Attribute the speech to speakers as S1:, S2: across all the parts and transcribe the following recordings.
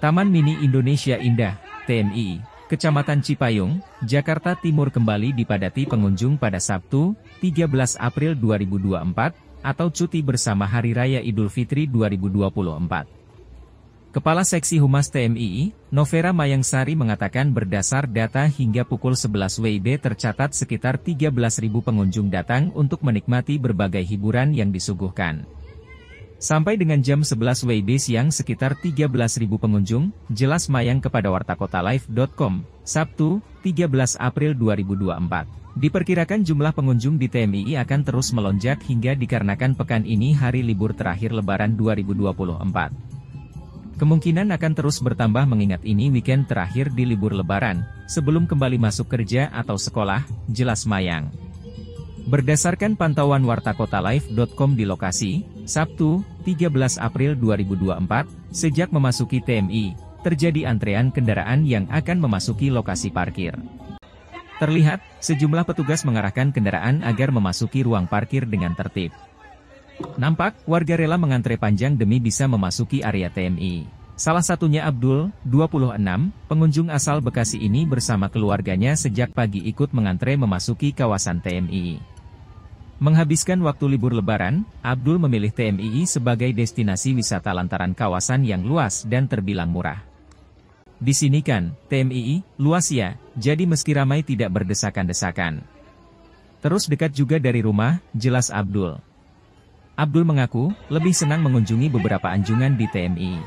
S1: Taman Mini Indonesia Indah, TMI, Kecamatan Cipayung, Jakarta Timur kembali dipadati pengunjung pada Sabtu, 13 April 2024, atau cuti bersama Hari Raya Idul Fitri 2024. Kepala Seksi Humas TMI, Novera Mayangsari mengatakan berdasar data hingga pukul 11 WIB tercatat sekitar 13.000 pengunjung datang untuk menikmati berbagai hiburan yang disuguhkan. Sampai dengan jam 11 WIB siang sekitar 13.000 pengunjung, jelas mayang kepada wartakotalive.com, Sabtu, 13 April 2024. Diperkirakan jumlah pengunjung di TMII akan terus melonjak hingga dikarenakan pekan ini hari libur terakhir lebaran 2024. Kemungkinan akan terus bertambah mengingat ini weekend terakhir di libur lebaran, sebelum kembali masuk kerja atau sekolah, jelas mayang. Berdasarkan pantauan wartakota.life.com di lokasi, Sabtu, 13 April 2024, sejak memasuki TMI, terjadi antrean kendaraan yang akan memasuki lokasi parkir. Terlihat, sejumlah petugas mengarahkan kendaraan agar memasuki ruang parkir dengan tertib. Nampak, warga rela mengantre panjang demi bisa memasuki area TMI. Salah satunya Abdul, 26, pengunjung asal Bekasi ini bersama keluarganya sejak pagi ikut mengantre memasuki kawasan TMI. Menghabiskan waktu libur lebaran, Abdul memilih TMII sebagai destinasi wisata lantaran kawasan yang luas dan terbilang murah. Di sini kan, TMII, luas ya, jadi meski ramai tidak berdesakan-desakan. Terus dekat juga dari rumah, jelas Abdul. Abdul mengaku, lebih senang mengunjungi beberapa anjungan di TMII.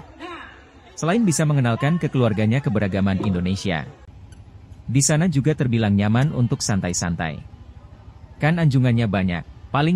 S1: Selain bisa mengenalkan kekeluarganya keberagaman Indonesia. Di sana juga terbilang nyaman untuk santai-santai. Kan anjungannya banyak.